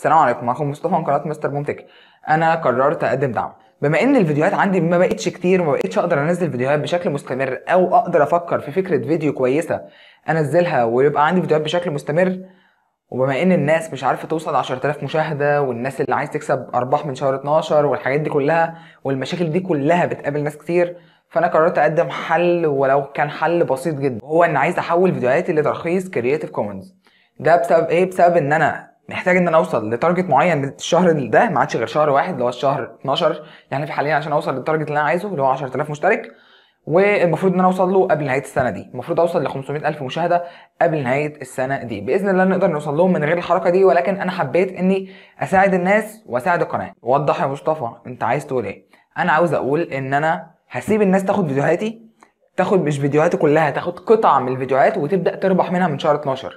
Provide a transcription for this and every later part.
السلام عليكم معكم مصطفى من قناه مستر بوم انا قررت اقدم دعم بما ان الفيديوهات عندي ما بقتش كتير وما بقتش اقدر انزل فيديوهات بشكل مستمر او اقدر افكر في فكره فيديو كويسه انزلها ويبقى عندي فيديوهات بشكل مستمر وبما ان الناس مش عارفه توصل 10000 مشاهده والناس اللي عايز تكسب ارباح من شهر 12 والحاجات دي كلها والمشاكل دي كلها بتقابل ناس كتير فانا قررت اقدم حل ولو كان حل بسيط جدا هو ان عايز احول فيديوهاتي لترخيص كرييتيف كومنز ده بسبب ايه بسبب ان انا محتاج ان انا اوصل لتارجت معين الشهر ده ما عادش غير شهر واحد اللي هو الشهر 12 يعني في حاليا عشان اوصل للتارجت اللي انا عايزه اللي هو 10000 مشترك والمفروض ان انا اوصل له قبل نهايه السنه دي المفروض اوصل ل 500000 مشاهده قبل نهايه السنه دي باذن الله نقدر نوصل لهم من غير الحركه دي ولكن انا حبيت اني اساعد الناس واساعد القناه وضح يا مصطفى انت عايز تقول ايه انا عاوز اقول ان انا هسيب الناس تاخد فيديوهاتي تاخد مش فيديوهاتي كلها تاخد قطع من الفيديوهات وتبدا تربح منها من شهر 12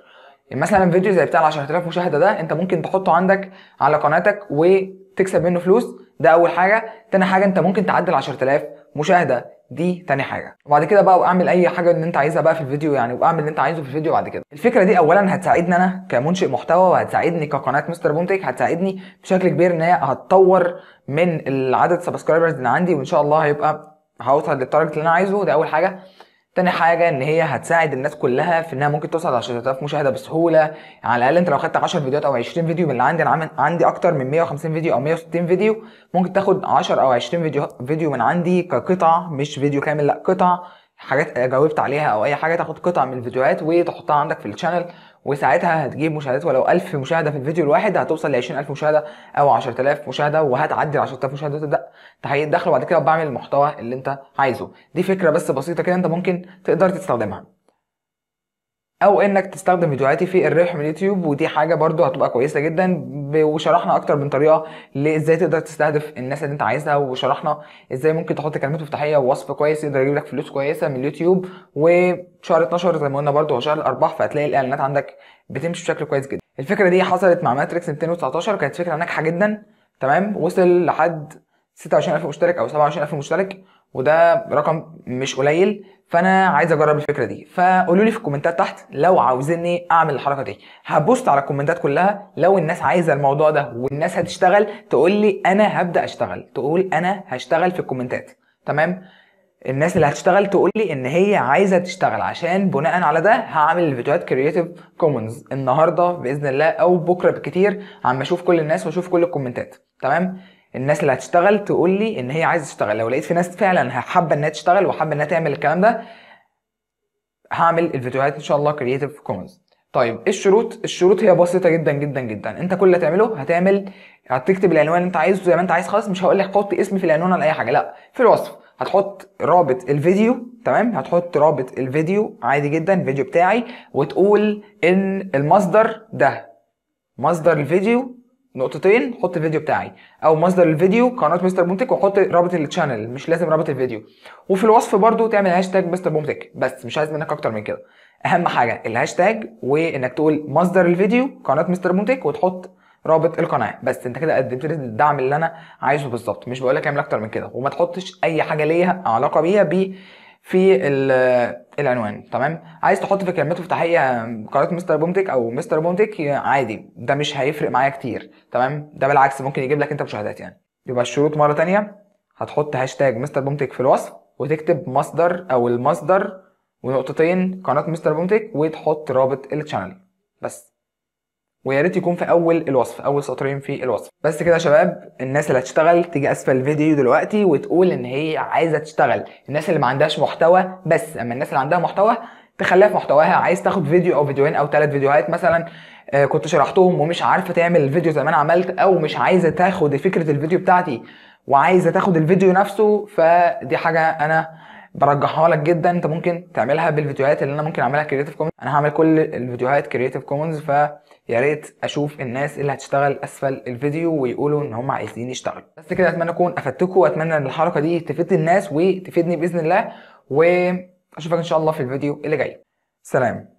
يعني مثلا فيديو زي بتاع ال 10000 مشاهده ده انت ممكن تحطه عندك على قناتك وتكسب منه فلوس ده اول حاجه تاني حاجه انت ممكن تعدل 10000 مشاهده دي تاني حاجه وبعد كده بقى واعمل اي حاجه ان انت عايزها بقى في الفيديو يعني واعمل اللي انت عايزه في الفيديو بعد كده الفكره دي اولا هتساعدني انا كمنشئ محتوى وهتساعدني كقناه مستر بومتك هتساعدني بشكل كبير ان هي هتطور من العدد سبسكرايبرز اللي عندي وان شاء الله هيبقى هوصل للتارجت اللي انا عايزه ده اول حاجه تاني حاجة إن هي هتساعد الناس كلها في إنها ممكن توصل ل 10000 مشاهدة بسهولة، على الأقل أنت لو خدت 10 فيديوهات أو 20 فيديو من اللي عندي أنا عندي أكتر من 150 فيديو أو 160 فيديو، ممكن تاخد 10 أو 20 فيديو فيديو من عندي كقطع مش فيديو كامل لأ قطع حاجات جاوبت عليها او اي حاجه تاخد قطع من الفيديوهات وتحطها عندك في الشانل وساعتها هتجيب مشاهدات ولو 1000 مشاهده في الفيديو الواحد هتوصل ل 20000 مشاهده او 10000 مشاهده وهتعدي ال 10000 مشاهده وتبدا تحقيق الدخل وبعد كده بعمل المحتوى اللي انت عايزه دي فكره بس بسيطه كده انت ممكن تقدر تستخدمها او انك تستخدم فيديوهاتي في الربح من اليوتيوب ودي حاجه برده هتبقى كويسه جدا وشرحنا اكتر من طريقه لازاي تقدر تستهدف الناس اللي انت عايزها وشرحنا ازاي ممكن تحط كلمات مفتاحيه ووصف كويس يقدر يجيب لك فلوس كويسه من اليوتيوب وشهر 12 زي ما قلنا برده هو شهر الارباح فهتلاقي الاعلانات عندك بتمشي بشكل كويس جدا الفكره دي حصلت مع ماتريكس 219 كانت فكره ناجحه جدا تمام وصل لحد 26000 مشترك او 27000 مشترك وده رقم مش قليل فانا عايز اجرب الفكره دي فقولوا لي في الكومنتات تحت لو عاوزيني اعمل الحركه دي هبص على الكومنتات كلها لو الناس عايزه الموضوع ده والناس هتشتغل تقول لي انا هبدا اشتغل تقول انا هشتغل في الكومنتات تمام الناس اللي هتشتغل تقول لي ان هي عايزه تشتغل عشان بناء على ده هعمل الفيديوهات كرييتيف كومنز النهارده باذن الله او بكره بكتير عم اشوف كل الناس واشوف كل الكومنتات تمام الناس اللي هتشتغل تقول لي ان هي عايزه تشتغل لو لقيت في ناس فعلا حابه انها تشتغل وحابه انها تعمل الكلام ده هعمل الفيديوهات ان شاء الله كرييتيف كومنز طيب ايه الشروط الشروط هي بسيطه جدا جدا جدا انت كل اللي هتعمله هتعمل هتكتب العنوان اللي انت عايزه زي ما انت عايز خالص مش هقول لك حط اسمي في العنوان ولا اي حاجه لا في الوصف هتحط رابط الفيديو تمام هتحط رابط الفيديو عادي جدا الفيديو بتاعي وتقول ان المصدر ده مصدر الفيديو نقطتين حط الفيديو بتاعي او مصدر الفيديو قناه مستر بومتك وحط رابط الشانل مش لازم رابط الفيديو وفي الوصف برضو تعمل هاشتاج مستر بومتك بس مش عايز منك اكتر من كده اهم حاجه الهاشتاج وانك تقول مصدر الفيديو قناه مستر بومتك وتحط رابط القناه بس انت كده قدمت لي الدعم اللي انا عايزه بالظبط مش بقول لك اعمل اكتر من كده وما تحطش اي حاجه ليها علاقه بيها في العنوان تمام عايز تحط في كلمات مفتاحيه قناه مستر بومتك او مستر بومتك عادي ده مش هيفرق معايا كتير تمام ده بالعكس ممكن يجيب لك انت مشاهدات يعني يبقى الشروط مره تانية هتحط هاشتاج مستر بومتك في الوصف وتكتب مصدر او المصدر ونقطتين قناه مستر بومتك وتحط رابط التشانل بس ويا ريت يكون في اول الوصف اول سطرين في الوصف بس كده يا شباب الناس اللي هتشتغل تيجي اسفل الفيديو دلوقتي وتقول ان هي عايزه تشتغل الناس اللي ما عندهاش محتوى بس اما الناس اللي عندها محتوى تخليها في محتواها عايز تاخد فيديو او فيديوهين او ثلاث فيديوهات مثلا آه كنت شرحتهم ومش عارفه تعمل الفيديو زي ما انا عملت او مش عايزه تاخد فكره الفيديو بتاعتي وعايزه تاخد الفيديو نفسه فدي حاجه انا برجحها لك جدا انت ممكن تعملها بالفيديوهات اللي انا ممكن اعملها كرييتيف كومنز انا هعمل كل الفيديوهات كرييتيف كومنز فيا ريت اشوف الناس اللي هتشتغل اسفل الفيديو ويقولوا ان هم عايزين يشتغلوا بس كده اتمنى اكون افدتكم واتمنى ان الحركه دي تفيد الناس وتفيدني باذن الله واشوفك ان شاء الله في الفيديو اللي جاي سلام